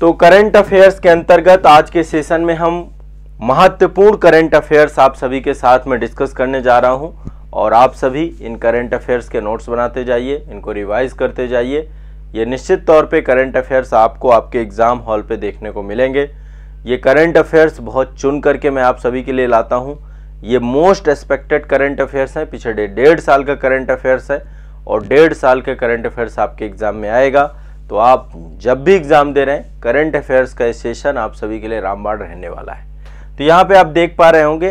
तो current affairs के अंतर्गत आज के सेशन में हम महत्वपूर्ण करंट अफेयर्स आप सभी के साथ में डिस्कस करने जा रहा हूं और आप सभी इन करंट अफेयर्स के नोट्स बनाते जाइए इनको रिवाइज करते जाइए ये निश्चित तौर पे करंट अफेयर्स आपको आपके एग्ज़ाम हॉल पे देखने को मिलेंगे ये करंट अफेयर्स बहुत चुन करके मैं आप सभी के लिए लाता हूँ ये मोस्ट एक्सपेक्टेड करंट अफेयर्स हैं पिछले डेढ़ साल का करंट अफेयर्स है और डेढ़ साल के करंट अफेयर्स आपके एग्ज़ाम में आएगा तो आप जब भी एग्ज़ाम दे रहे हैं करंट अफेयर्स का सेशन आप सभी के लिए रामबाण रहने वाला है तो यहाँ पे आप देख पा रहे होंगे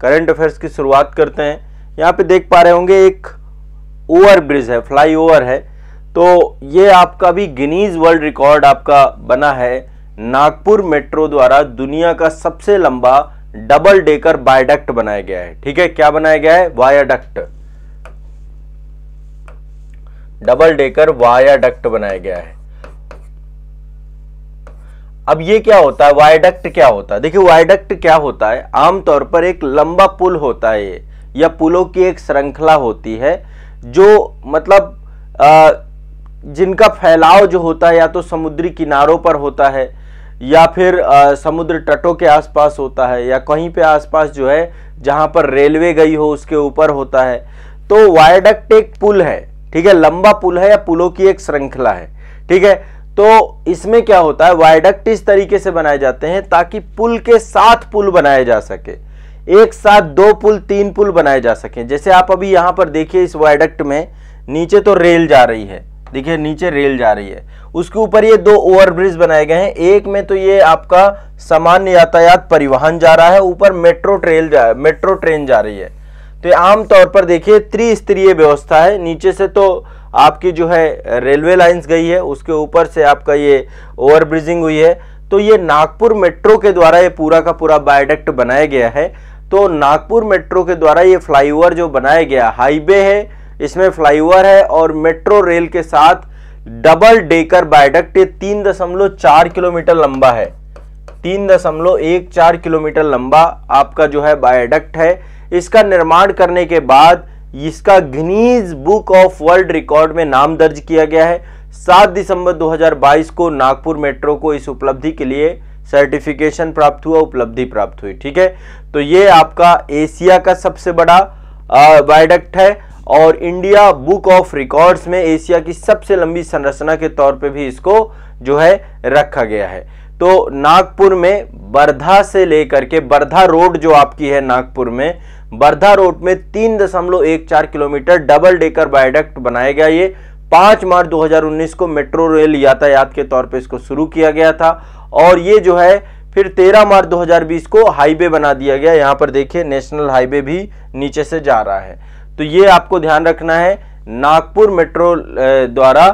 करंट अफेयर्स की शुरुआत करते हैं यहाँ पे देख पा रहे होंगे एक ओवर ब्रिज है फ्लाई ओवर है तो ये आपका भी गिनीज वर्ल्ड रिकॉर्ड आपका बना है नागपुर मेट्रो द्वारा दुनिया का सबसे लंबा डबल डेकर बायोडक्ट बनाया गया है ठीक है क्या बनाया गया है वायाडक्ट डबल डेकर वायाडक्ट बनाया गया है अब ये क्या होता है वायडक्ट क्या होता है देखिए वायडक्ट क्या होता है आमतौर पर एक लंबा पुल होता है या पुलों की एक श्रृंखला होती है जो मतलब आ, जिनका फैलाव जो होता है या तो समुद्री किनारों पर होता है या फिर आ, समुद्र तटों के आसपास होता है या कहीं पे आसपास जो है जहाँ पर रेलवे गई हो उसके ऊपर होता है तो वायडक्ट एक पुल है ठीक है लंबा पुल है या पुलों की एक श्रृंखला है ठीक है तो इसमें क्या होता है वायडक्ट इस तरीके से बनाए जाते हैं ताकि पुल के साथ पुल बनाए जा सके एक साथ दो पुल तीन पुल बनाए जा सके जैसे आप अभी यहां पर देखिए इस वायडक्ट में नीचे तो रेल जा रही है देखिए नीचे रेल जा रही है उसके ऊपर ये दो ओवरब्रिज बनाए गए हैं एक में तो ये आपका सामान्य यातायात परिवहन जा रहा है ऊपर मेट्रो ट्रेल जा मेट्रो ट्रेन जा रही है तो आमतौर पर देखिए त्रिस्तरीय व्यवस्था है नीचे से तो आपकी जो है रेलवे लाइंस गई है उसके ऊपर से आपका ये ओवर ब्रिजिंग हुई है तो ये नागपुर मेट्रो के द्वारा ये पूरा का पूरा बायोडक्ट बनाया गया है तो नागपुर मेट्रो के द्वारा ये फ्लाईओवर जो बनाया गया हाईवे है इसमें फ्लाईओवर है और मेट्रो रेल के साथ डबल डेकर बायोडक्ट ये तीन दशमलव चार किलोमीटर लंबा है तीन दशमलव एक चार किलोमीटर लंबा आपका जो है बायोडक्ट है इसका निर्माण करने के बाद इसका Guinness book of world record में नाम दर्ज किया गया है सात दिसंबर 2022 को नागपुर मेट्रो को इस उपलब्धि के लिए सर्टिफिकेशन प्राप्त हुआ उपलब्धि प्राप्त हुई ठीक है तो ये आपका एशिया का सबसे बड़ा वायडक्ट है और इंडिया बुक ऑफ रिकॉर्ड्स में एशिया की सबसे लंबी संरचना के तौर पे भी इसको जो है रखा गया है तो नागपुर में बर्धा से लेकर के बर्धा रोड जो आपकी है नागपुर में बर्धा रोड में तीन दशमलव एक चार किलोमीटर डबल डेकर बायोडक्ट बनाया गया ये पांच मार्च 2019 को मेट्रो रेल यातायात के तौर पे इसको शुरू किया गया था और ये जो है फिर 13 मार्च 2020 को हाईवे बना दिया गया यहां पर देखिए नेशनल हाईवे भी नीचे से जा रहा है तो ये आपको ध्यान रखना है नागपुर मेट्रो द्वारा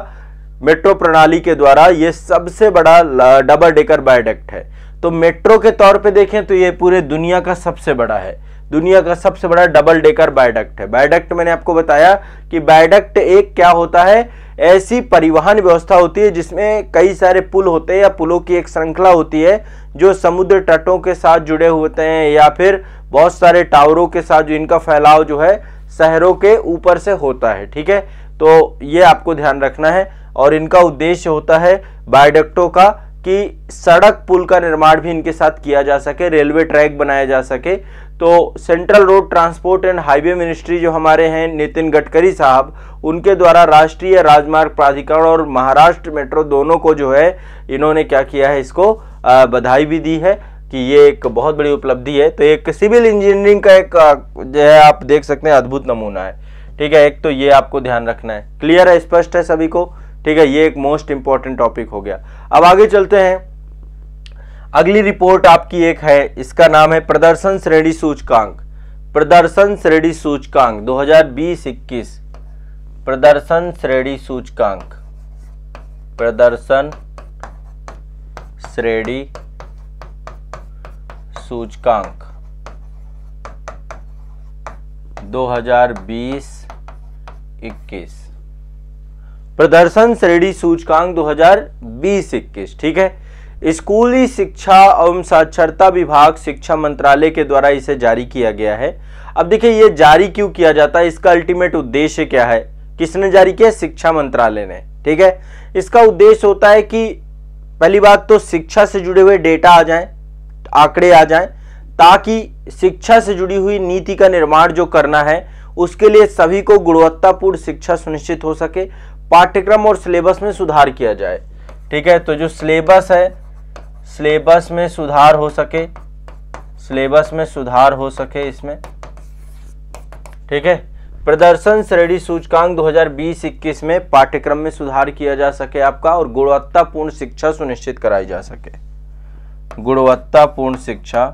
मेट्रो प्रणाली के द्वारा ये सबसे बड़ा डबल डेकर बायोडक्ट है तो मेट्रो के तौर पे देखें तो ये पूरे दुनिया का सबसे बड़ा है दुनिया का सबसे बड़ा डबल डेकर बायोडक्ट है बायोडक्ट मैंने आपको बताया कि बायोडक्ट एक क्या होता है ऐसी परिवहन व्यवस्था होती है जिसमें कई सारे पुल होते हैं या पुलों की एक श्रृंखला होती है जो समुद्र तटों के साथ जुड़े होते हैं या फिर बहुत सारे टावरों के साथ जो इनका फैलाव जो है शहरों के ऊपर से होता है ठीक है तो ये आपको ध्यान रखना है और इनका उद्देश्य होता है बायोडक्टों का कि सड़क पुल का निर्माण भी इनके साथ किया जा सके रेलवे ट्रैक बनाया जा सके तो central road transport and highway ministry जो हमारे हैं नितिन गडकरी साहब उनके द्वारा राष्ट्रीय राजमार्ग प्राधिकरण और महाराष्ट्र मेट्रो दोनों को जो है इन्होंने क्या किया है इसको बधाई भी दी है कि ये एक बहुत बड़ी उपलब्धि है तो एक सिविल इंजीनियरिंग का एक जो है आप देख सकते हैं अद्भुत नमूना है ठीक है एक तो ये आपको ध्यान रखना है क्लियर है स्पष्ट है सभी को ठीक है ये एक मोस्ट इंपॉर्टेंट टॉपिक हो गया अब आगे चलते हैं अगली रिपोर्ट आपकी एक है इसका नाम है प्रदर्शन श्रेणी सूचकांक प्रदर्शन श्रेणी सूचकांक 2020-21 प्रदर्शन श्रेणी सूचकांक प्रदर्शन श्रेणी सूचकांक 2020-21 प्रदर्शन श्रेणी सूचकांक 2020-21 ठीक है स्कूली शिक्षा एवं साक्षरता विभाग शिक्षा मंत्रालय के द्वारा इसे जारी किया गया है अब देखिए ये जारी क्यों किया जाता है इसका अल्टीमेट उद्देश्य क्या है किसने जारी किया शिक्षा मंत्रालय ने ठीक है इसका उद्देश्य होता है कि पहली बात तो शिक्षा से जुड़े हुए डेटा आ जाए आंकड़े आ जाए ताकि शिक्षा से जुड़ी हुई नीति का निर्माण जो करना है उसके लिए सभी को गुणवत्तापूर्ण शिक्षा सुनिश्चित हो सके पाठ्यक्रम और सिलेबस में सुधार किया जाए ठीक है तो जो सिलेबस है सिलेबस में सुधार हो सके सिलेबस में सुधार हो सके इसमें ठीक है प्रदर्शन श्रेणी सूचकांक 2020-21 में पाठ्यक्रम में सुधार किया जा सके आपका और गुणवत्तापूर्ण शिक्षा सुनिश्चित कराई जा सके गुणवत्तापूर्ण शिक्षा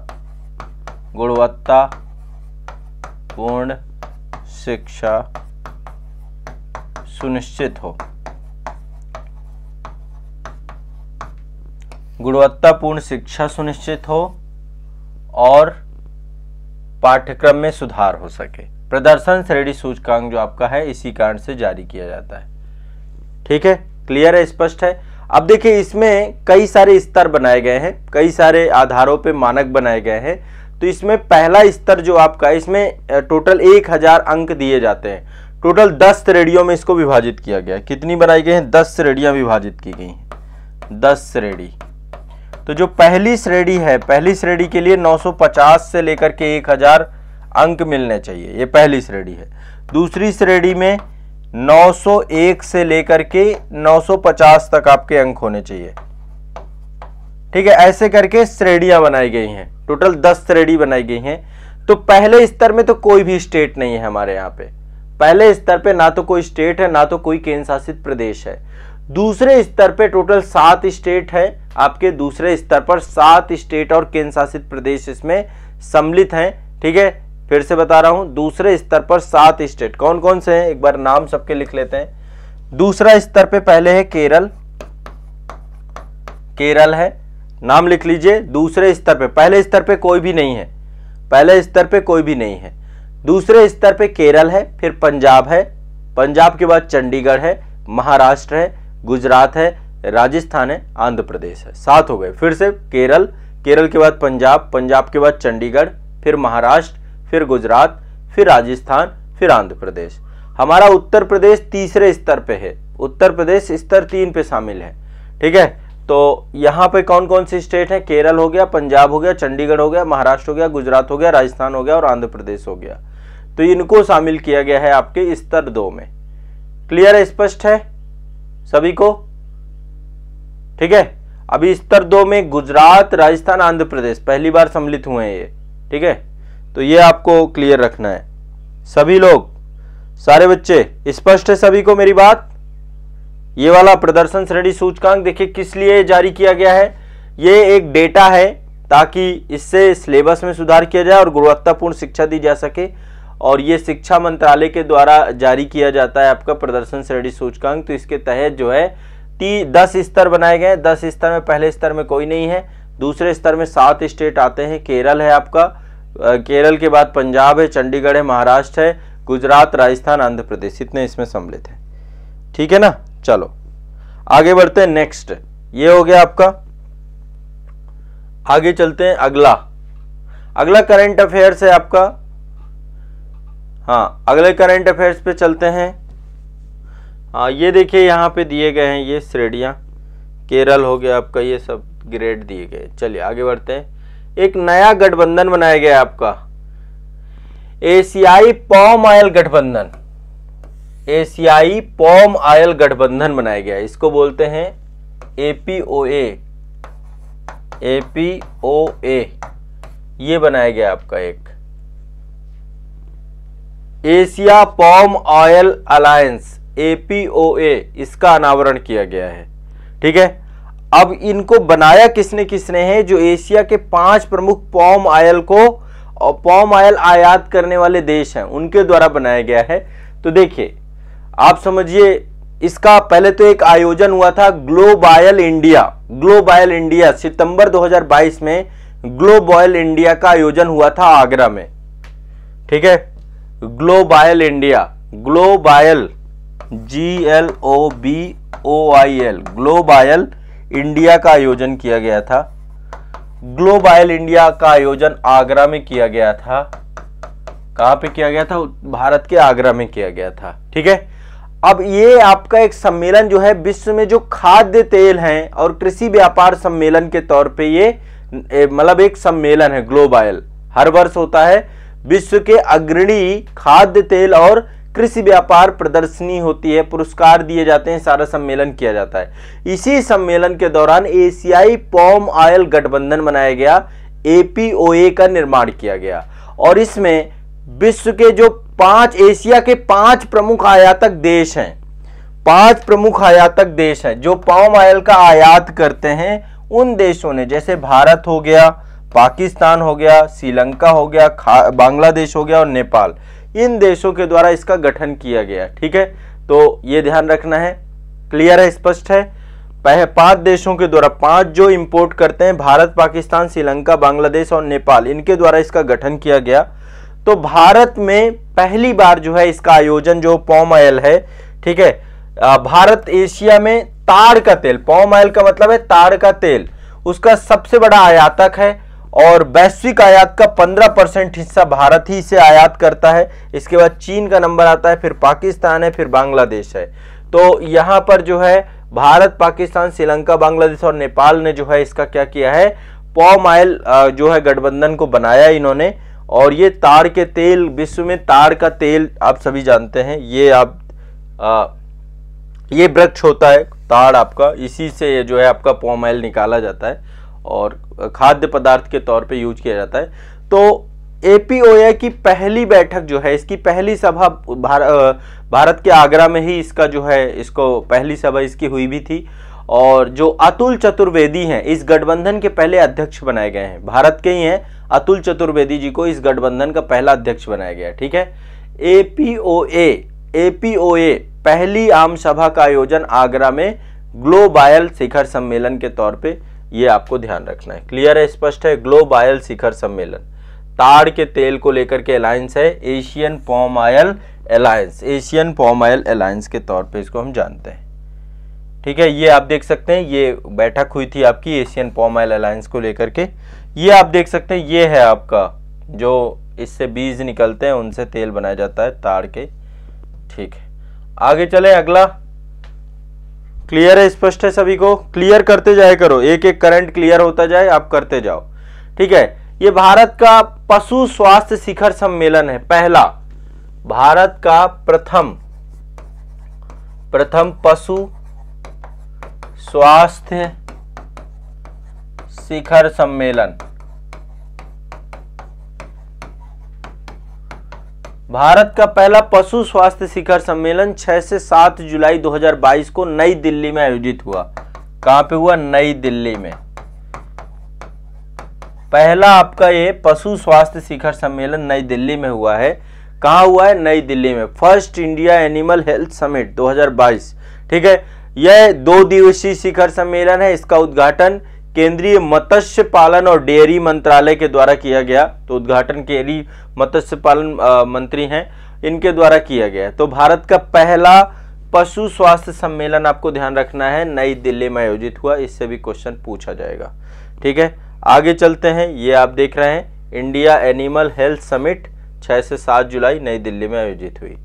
गुणवत्तापूर्ण शिक्षा सुनिश्चित हो गुणवत्तापूर्ण शिक्षा सुनिश्चित हो और पाठ्यक्रम में सुधार हो सके प्रदर्शन श्रेणी सूचकांक जो आपका है इसी कारण से जारी किया जाता है ठीक है क्लियर है स्पष्ट है अब देखिए इसमें कई सारे स्तर बनाए गए हैं कई सारे आधारों पर मानक बनाए गए हैं तो इसमें पहला स्तर जो आपका इसमें टोटल एक हजार अंक दिए जाते हैं टोटल दस श्रेणियों में इसको विभाजित किया गया कितनी बनाई गई हैं दस श्रेणियां विभाजित की गई हैं दस श्रेणी तो जो पहली श्रेणी है पहली श्रेणी के लिए 950 से लेकर के 1000 अंक मिलने चाहिए ये पहली श्रेणी है दूसरी श्रेणी में 901 से लेकर के 950 तक आपके अंक होने चाहिए ठीक है ऐसे करके श्रेणियां बनाई गई हैं टोटल दस श्रेणी बनाई गई हैं तो पहले स्तर में तो कोई भी स्टेट नहीं है हमारे यहाँ पे पहले स्तर पे ना तो कोई स्टेट है ना तो कोई केंद्र शासित प्रदेश है दूसरे स्तर पे टोटल सात स्टेट है आपके दूसरे स्तर पर सात स्टेट और केंद्र शासित प्रदेश इसमें सम्मिलित हैं ठीक है फिर से बता रहा हूं दूसरे स्तर पर सात स्टेट कौन कौन से हैं एक बार नाम सबके लिख लेते हैं दूसरा स्तर पे पहले है केरल केरल है नाम लिख लीजिए दूसरे स्तर पे पहले स्तर पे कोई भी नहीं है पहले स्तर पे कोई भी नहीं है दूसरे स्तर पे केरल है फिर पंजाब है पंजाब के बाद चंडीगढ़ है महाराष्ट्र है गुजरात है राजस्थान है आंध्र प्रदेश है सात हो गए फिर से केरल केरल के बाद पंजाब पंजाब के बाद चंडीगढ़ फिर महाराष्ट्र फिर गुजरात फिर राजस्थान फिर आंध्र प्रदेश हमारा उत्तर प्रदेश तीसरे स्तर पे है उत्तर प्रदेश स्तर तीन पे शामिल है ठीक है तो यहाँ पे कौन कौन सी स्टेट है केरल हो गया पंजाब हो गया चंडीगढ़ हो गया महाराष्ट्र हो गया गुजरात हो गया राजस्थान हो गया और आंध्र प्रदेश हो गया तो इनको शामिल किया गया है आपके स्तर दो में क्लियर है स्पष्ट है सभी को ठीक है अभी स्तर दो में गुजरात राजस्थान आंध्र प्रदेश पहली बार सम्मिलित हुए हैं ये ठीक है तो ये आपको क्लियर रखना है सभी लोग सारे बच्चे स्पष्ट है सभी को मेरी बात ये वाला प्रदर्शन श्रेणी सूचकांक देखिए किस लिए जारी किया गया है ये एक डेटा है ताकि इससे सिलेबस में सुधार किया जाए और गुणवत्तापूर्ण शिक्षा दी जा सके और ये शिक्षा मंत्रालय के द्वारा जारी किया जाता है आपका प्रदर्शन श्रेणी सूचकांक तो इसके तहत जो है ती दस स्तर बनाए गए दस स्तर में पहले स्तर में कोई नहीं है दूसरे स्तर में सात स्टेट आते हैं केरल है आपका केरल के बाद पंजाब है चंडीगढ़ है महाराष्ट्र है गुजरात राजस्थान आंध्र प्रदेश इतने इसमें सम्मिलित हैं ठीक है ना चलो आगे बढ़ते हैं नेक्स्ट ये हो गया आपका आगे चलते हैं अगला अगला करंट अफेयर्स है आपका हाँ अगले करंट अफेयर्स पे चलते हैं हाँ ये देखिए यहाँ पे दिए गए हैं ये श्रेणियाँ केरल हो गया आपका ये सब ग्रेड दिए गए चलिए आगे बढ़ते हैं एक नया गठबंधन बनाया गया आपका एशियाई पॉम आयल गठबंधन एशियाई पॉम आयल गठबंधन बनाया गया इसको बोलते हैं एपीओए एपीओए ये बनाया गया आपका एक Asia palm oil alliance APOA इसका अनावरण किया गया है ठीक है अब इनको बनाया किसने किसने है जो एशिया के पांच प्रमुख पॉम ऑयल को पॉम ऑयल आयात करने वाले देश हैं उनके द्वारा बनाया गया है तो देखिए आप समझिए इसका पहले तो एक आयोजन हुआ था ग्लोबायल इंडिया ग्लोबायल इंडिया सितंबर 2022 में ग्लोबॉयल इंडिया का आयोजन हुआ था आगरा में ठीक है Globoil India Globoil G L O B O I L Globoil India का आयोजन किया गया था ग्लोबायल इंडिया का आयोजन आगरा में किया गया था कहां पे किया गया था भारत के आगरा में किया गया था ठीक है अब ये आपका एक सम्मेलन जो है विश्व में जो खाद्य तेल है और कृषि व्यापार सम्मेलन के तौर पे ये मतलब एक सम्मेलन है ग्लोबायल हर वर्ष होता है विश्व के अग्रणी खाद्य तेल और कृषि व्यापार प्रदर्शनी होती है पुरस्कार दिए जाते हैं सारा सम्मेलन किया जाता है इसी सम्मेलन के दौरान एशियाई पॉम ऑयल गठबंधन बनाया गया एपीओए का निर्माण किया गया और इसमें विश्व के जो पांच एशिया के पांच प्रमुख आयातक देश हैं पांच प्रमुख आयातक देश हैं जो पॉम ऑयल का आयात करते हैं उन देशों ने जैसे भारत हो गया पाकिस्तान हो गया श्रीलंका हो गया बांग्लादेश हो गया और नेपाल इन देशों के द्वारा इसका गठन किया गया ठीक है तो ये ध्यान रखना है क्लियर है स्पष्ट है पहले पांच देशों के द्वारा पांच जो इंपोर्ट करते हैं भारत पाकिस्तान श्रीलंका बांग्लादेश और नेपाल इनके द्वारा इसका गठन किया गया तो भारत में पहली बार जो है इसका आयोजन जो पॉम ऑयल है ठीक है भारत एशिया में ताड़ का तेल पॉम ऑयल का मतलब है ताड़ का तेल उसका सबसे बड़ा आयातक है और वैश्विक आयात का 15 परसेंट हिस्सा भारत ही से आयात करता है इसके बाद चीन का नंबर आता है फिर पाकिस्तान है फिर बांग्लादेश है तो यहाँ पर जो है भारत पाकिस्तान श्रीलंका बांग्लादेश और नेपाल ने जो है इसका क्या किया है पौ माइल जो है गठबंधन को बनाया इन्होंने और ये तार के तेल विश्व में तार का तेल आप सभी जानते हैं ये आप आ, ये वृक्ष होता है तार आपका इसी से जो है आपका पौ माइल निकाला जाता है और खाद्य पदार्थ के तौर पे यूज किया जाता है तो एपीओए की पहली बैठक जो है इसकी पहली सभा भार, भारत के आगरा में ही इसका जो है इसको पहली सभा इसकी हुई भी थी और जो अतुल चतुर्वेदी हैं इस गठबंधन के पहले अध्यक्ष बनाए गए हैं भारत के ही हैं अतुल चतुर्वेदी जी को इस गठबंधन का पहला अध्यक्ष बनाया गया ठीक है ओ ए पहली आम सभा का आयोजन आगरा में ग्लोबायल शिखर सम्मेलन के तौर पे ये आपको ध्यान रखना है क्लियर है स्पष्ट है ग्लोब आयल शिखर सम्मेलन ताड़ के तेल को लेकर के अलायंस है Asian palm oil alliance Asian palm oil alliance के तौर पे इसको हम जानते हैं ठीक है ये आप देख सकते हैं ये बैठक हुई थी आपकी एशियन पॉम आयल अलायंस को लेकर के ये आप देख सकते हैं ये है आपका जो इससे बीज निकलते हैं उनसे तेल बनाया जाता है ताड़ के ठीक है आगे चले अगला क्लियर है स्पष्ट है सभी को क्लियर करते जाए करो एक एक करंट क्लियर होता जाए आप करते जाओ ठीक है ये भारत का पशु स्वास्थ्य शिखर सम्मेलन है पहला भारत का प्रथम प्रथम पशु स्वास्थ्य शिखर सम्मेलन भारत का पहला पशु स्वास्थ्य शिखर सम्मेलन 6 से 7 जुलाई 2022 को नई दिल्ली में आयोजित हुआ कहां पे हुआ नई दिल्ली में पहला आपका ये पशु स्वास्थ्य शिखर सम्मेलन नई दिल्ली में हुआ है कहां हुआ है नई दिल्ली में first India animal health summit 2022 ठीक है यह दो दिवसीय शिखर सम्मेलन है इसका उद्घाटन केंद्रीय मत्स्य पालन और डेयरी मंत्रालय के द्वारा किया गया तो उद्घाटन केरी मत्स्य पालन मंत्री हैं इनके द्वारा किया गया तो भारत का पहला पशु स्वास्थ्य सम्मेलन आपको ध्यान रखना है नई दिल्ली में आयोजित हुआ इससे भी क्वेश्चन पूछा जाएगा ठीक है आगे चलते हैं ये आप देख रहे हैं इंडिया एनिमल हेल्थ समिट 6 से 7 जुलाई नई दिल्ली में आयोजित हुई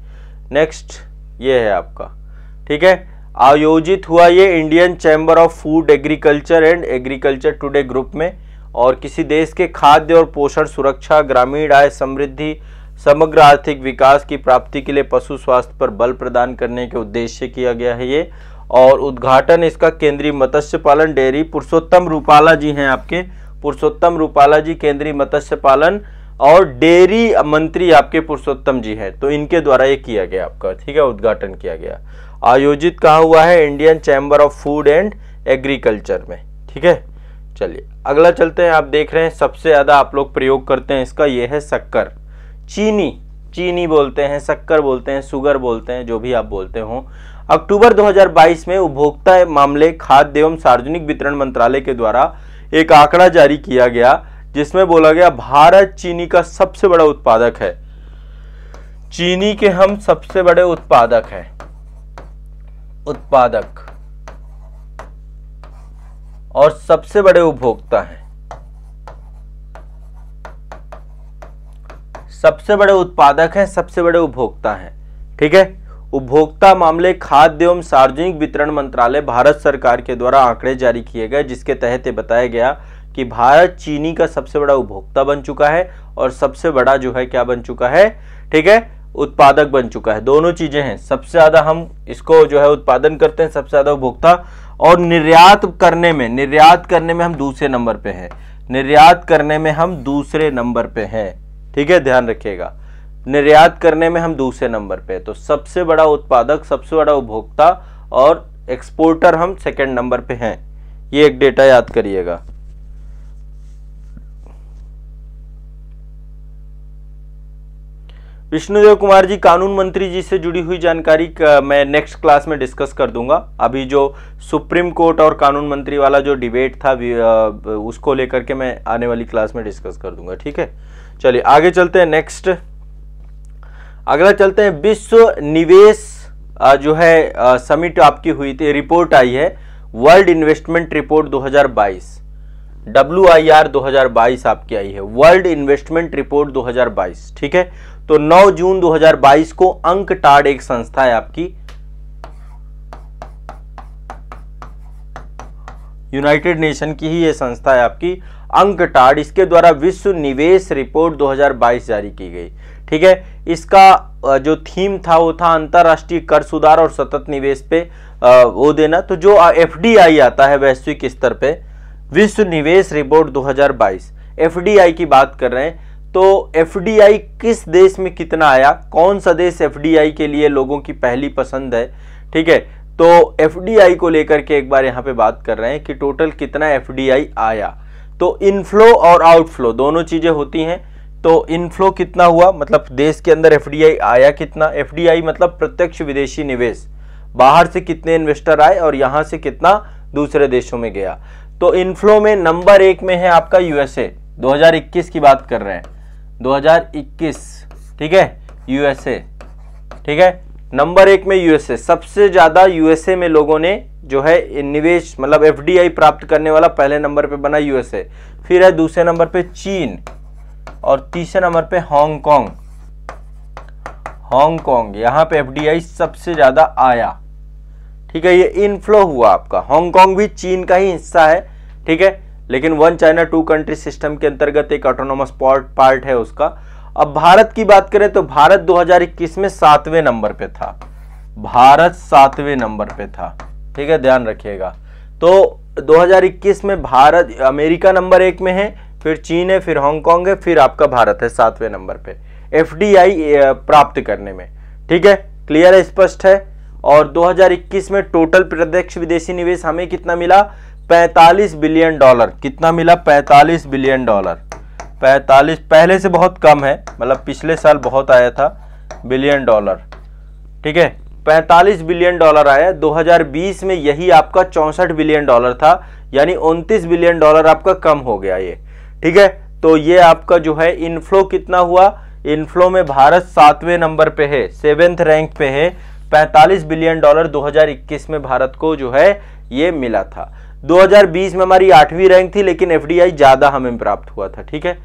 नेक्स्ट ये है आपका ठीक है आयोजित हुआ ये Indian chamber of food agriculture and agriculture today group में और किसी देश के खाद्य और पोषण सुरक्षा ग्रामीण आय समृद्धि समग्र आर्थिक विकास की प्राप्ति के लिए पशु स्वास्थ्य पर बल प्रदान करने के उद्देश्य किया गया है ये और उद्घाटन इसका केंद्रीय मत्स्य पालन डेयरी पुरुषोत्तम रूपाला जी हैं आपके पुरुषोत्तम रूपाला जी केंद्रीय मत्स्य पालन और डेयरी मंत्री आपके पुरुषोत्तम जी हैं तो इनके द्वारा ये किया गया आपका ठीक है उद्घाटन किया गया आयोजित कहा हुआ है Indian chamber of food and agriculture में ठीक है चलिए अगला चलते हैं आप देख रहे हैं सबसे ज़्यादा आप लोग प्रयोग करते हैं इसका ये है शक्कर चीनी चीनी बोलते हैं शक्कर बोलते हैं शुगर बोलते हैं जो भी आप बोलते हो अक्टूबर 2022 में उपभोक्ता मामले खाद्य एवं सार्वजनिक वितरण मंत्रालय के द्वारा एक आंकड़ा जारी किया गया जिसमें बोला गया भारत चीनी का सबसे बड़ा उत्पादक है चीनी के हम सबसे बड़े उत्पादक हैं उत्पादक और सबसे बड़े उपभोक्ता हैं सबसे बड़े उत्पादक हैं सबसे बड़े उपभोक्ता हैं ठीक है उपभोक्ता मामले खाद्य एवं सार्वजनिक वितरण मंत्रालय भारत सरकार के द्वारा आंकड़े जारी किए गए जिसके तहत ये बताया गया कि भारत चीनी का सबसे बड़ा उपभोक्ता बन चुका है और सबसे बड़ा जो है क्या बन चुका है ठीक है उत्पादक बन चुका है दोनों चीज़ें हैं सबसे ज़्यादा हम इसको जो है उत्पादन करते हैं सबसे ज़्यादा उपभोक्ता और निर्यात करने में निर्यात करने में हम दूसरे नंबर पे हैं निर्यात करने में हम दूसरे नंबर पे हैं ठीक है ध्यान रखिएगा निर्यात करने में हम दूसरे नंबर पे तो सबसे बड़ा उत्पादक सबसे बड़ा उपभोक्ता और एक्सपोर्टर हम सेकेंड नंबर पे हैं ये एक डेटा याद करिएगा विष्णुदेव कुमार जी कानून मंत्री जी से जुड़ी हुई जानकारी मैं नेक्स्ट क्लास में डिस्कस कर दूंगा अभी जो सुप्रीम कोर्ट और कानून मंत्री वाला जो डिबेट था उसको लेकर के मैं आने वाली क्लास में डिस्कस कर दूंगा ठीक है चलिए आगे चलते हैं नेक्स्ट अगला चलते हैं विश्व निवेश जो है समिट आपकी हुई थी रिपोर्ट आई है world investment report 2022 W I R 2022 आपकी आई है वर्ल्ड इन्वेस्टमेंट रिपोर्ट 2022 ठीक है तो 9 जून 2022 को अंक टाड़ एक संस्था है आपकी यूनाइटेड नेशन की ही यह संस्था है आपकी अंक टाड़ इसके द्वारा विश्व निवेश रिपोर्ट 2022 जारी की गई ठीक है इसका जो थीम था वो था अंतर्राष्ट्रीय कर सुधार और सतत निवेश पे वो देना तो जो एफडीआई आता है वैश्विक स्तर पे विश्व निवेश रिपोर्ट 2022 एफडीआई की बात कर रहे हैं तो एफ किस देश में कितना आया कौन सा देश एफ के लिए लोगों की पहली पसंद है ठीक है तो एफ को लेकर के एक बार यहाँ पे बात कर रहे हैं कि टोटल कितना एफ आया तो इनफ्लो और आउटफ्लो दोनों चीज़ें होती हैं तो इनफ्लो कितना हुआ मतलब देश के अंदर एफ आया कितना एफ मतलब प्रत्यक्ष विदेशी निवेश बाहर से कितने इन्वेस्टर आए और यहां से कितना दूसरे देशों में गया तो इनफ्लो में नंबर एक में है आपका यूएसए 2021 की बात कर रहे हैं 2021 ठीक है यूएसए ठीक है नंबर एक में यूएसए सबसे ज़्यादा यूएसए में लोगों ने जो है निवेश मतलब एफडीआई प्राप्त करने वाला पहले नंबर पे बना यूएसए फिर है दूसरे नंबर पे चीन और तीसरे नंबर पे हांगकांग हांगकांग यहां पे एफडीआई सबसे ज़्यादा आया ठीक है ये इनफ्लो हुआ आपका हांगकांग भी चीन का ही हिस्सा है ठीक है लेकिन one China two country system के अंतर्गत एक ऑटोनोमस पार्ट है उसका अब भारत की बात करें तो भारत 2021 में सातवें नंबर पे था भारत सातवें नंबर पे था ठीक है ध्यान रखिएगा तो 2021 में भारत अमेरिका नंबर एक में है फिर चीन है फिर हांगकांग है फिर आपका भारत है सातवें नंबर पे एफडीआई प्राप्त करने में ठीक है क्लियर है स्पष्ट है और 2021 में टोटल प्रत्यक्ष विदेशी निवेश हमें कितना मिला 45 बिलियन डॉलर कितना मिला 45 बिलियन डॉलर 45 पहले से बहुत कम है मतलब पिछले साल बहुत आया था बिलियन डॉलर ठीक है 45 बिलियन डॉलर आया 2020 में यही आपका चौंसठ बिलियन डॉलर था यानी 29 बिलियन डॉलर आपका कम हो गया ये ठीक है तो ये आपका जो है इनफ्लो कितना हुआ इनफ्लो में भारत सातवें नंबर पे है सेवेंथ रैंक पे है 45 बिलियन डॉलर 2021 में भारत को जो है ये मिला था 2020 में हमारी आठवीं रैंक थी लेकिन एफडीआई ज्यादा हमें प्राप्त हुआ था ठीक है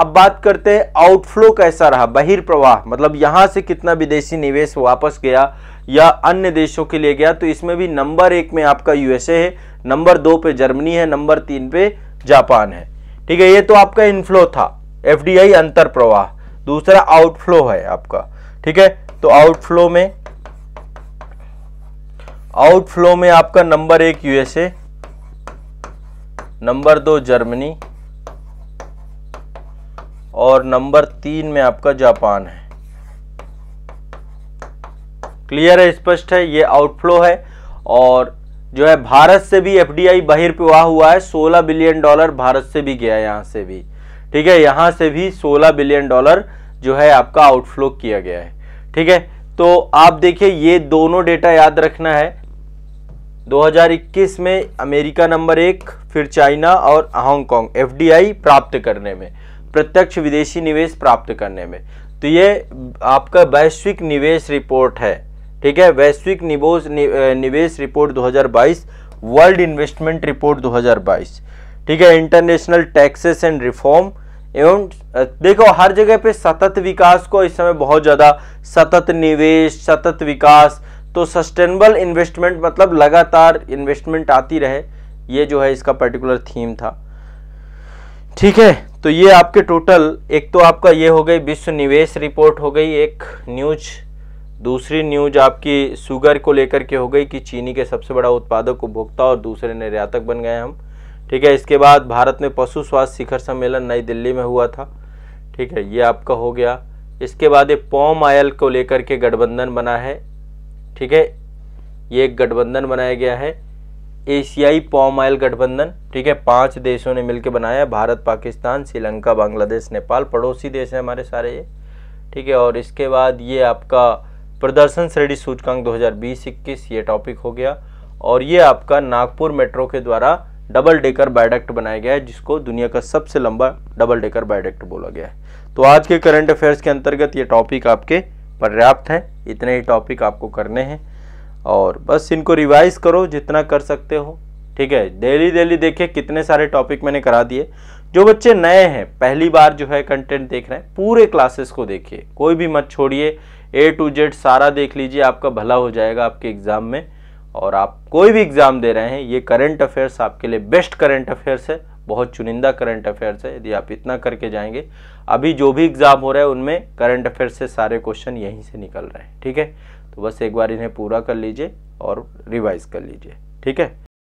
अब बात करते हैं आउटफ्लो कैसा रहा बहिर्प्रवाह मतलब यहां से कितना विदेशी निवेश वापस गया या अन्य देशों के लिए गया तो इसमें भी नंबर एक में आपका यूएसए है नंबर दो पे जर्मनी है नंबर तीन पे जापान है ठीक है ये तो आपका इनफ्लो था एफ अंतर प्रवाह दूसरा आउटफ्लो है आपका ठीक है तो आउटफ्लो में आउटफ्लो में आपका नंबर एक यूएसए नंबर दो जर्मनी और नंबर तीन में आपका जापान है क्लियर है स्पष्ट है ये आउटफ्लो है और जो है भारत से भी एफ डी बहिर्प्रवाह हुआ है 16 बिलियन डॉलर भारत से भी गया यहां से भी ठीक है यहां से भी 16 बिलियन डॉलर जो है आपका आउटफ्लो किया गया है ठीक है तो आप देखिए ये दोनों डेटा याद रखना है 2021 में अमेरिका नंबर एक फिर चाइना और हांगकॉन्ग एफ प्राप्त करने में प्रत्यक्ष विदेशी निवेश प्राप्त करने में तो ये आपका वैश्विक निवेश रिपोर्ट है ठीक है वैश्विक निवेश निवेश रिपोर्ट 2022 वर्ल्ड इन्वेस्टमेंट रिपोर्ट 2022 ठीक है इंटरनेशनल टैक्सेस एंड रिफॉर्म एवं देखो हर जगह पे सतत विकास को इस समय बहुत ज़्यादा सतत निवेश सतत विकास तो सस्टेनेबल इन्वेस्टमेंट मतलब लगातार इन्वेस्टमेंट आती रहे ये जो है इसका पर्टिकुलर थीम था ठीक है तो ये आपके टोटल एक तो आपका ये हो गई विश्व निवेश रिपोर्ट हो गई एक न्यूज दूसरी न्यूज आपकी शुगर को लेकर के हो गई कि चीनी के सबसे बड़ा उत्पादक उपभोक्ता और दूसरे निर्यातक बन गए हम ठीक है इसके बाद भारत में पशु स्वास्थ्य शिखर सम्मेलन नई दिल्ली में हुआ था ठीक है ये आपका हो गया इसके बाद ये पॉम आयल को लेकर के गठबंधन बना है ठीक है ये एक गठबंधन बनाया गया है एशियाई पॉम ऑयल गठबंधन ठीक है पांच देशों ने मिलकर बनाया है भारत पाकिस्तान श्रीलंका बांग्लादेश नेपाल पड़ोसी देश हैं हमारे सारे ये ठीक है और इसके बाद ये आपका प्रदर्शन श्रेणी सूचकांक 2020-21 ये टॉपिक हो गया और ये आपका नागपुर मेट्रो के द्वारा डबल डेकर बायोडक्ट बनाया गया है जिसको दुनिया का सबसे लंबा डबल डेकर बायोडक्ट बोला गया है तो आज के करंट अफेयर्स के अंतर्गत ये टॉपिक आपके पर्याप्त है इतने ही टॉपिक आपको करने हैं और बस इनको रिवाइज करो जितना कर सकते हो ठीक है डेली डेली देखिए कितने सारे टॉपिक मैंने करा दिए जो बच्चे नए हैं पहली बार जो है कंटेंट देख रहे हैं पूरे क्लासेस को देखिए कोई भी मत छोड़िए ए टू जेड सारा देख लीजिए आपका भला हो जाएगा आपके एग्ज़ाम में और आप कोई भी एग्ज़ाम दे रहे हैं ये करंट अफेयर्स आपके लिए बेस्ट करंट अफेयर्स है बहुत चुनिंदा करंट अफेयर्स है यदि आप इतना करके जाएंगे अभी जो भी एग्ज़ाम हो रहा है उनमें करंट अफेयर्स से सारे क्वेश्चन यहीं से निकल रहे हैं ठीक है तो बस एक बार इन्हें पूरा कर लीजिए और रिवाइज़ कर लीजिए ठीक है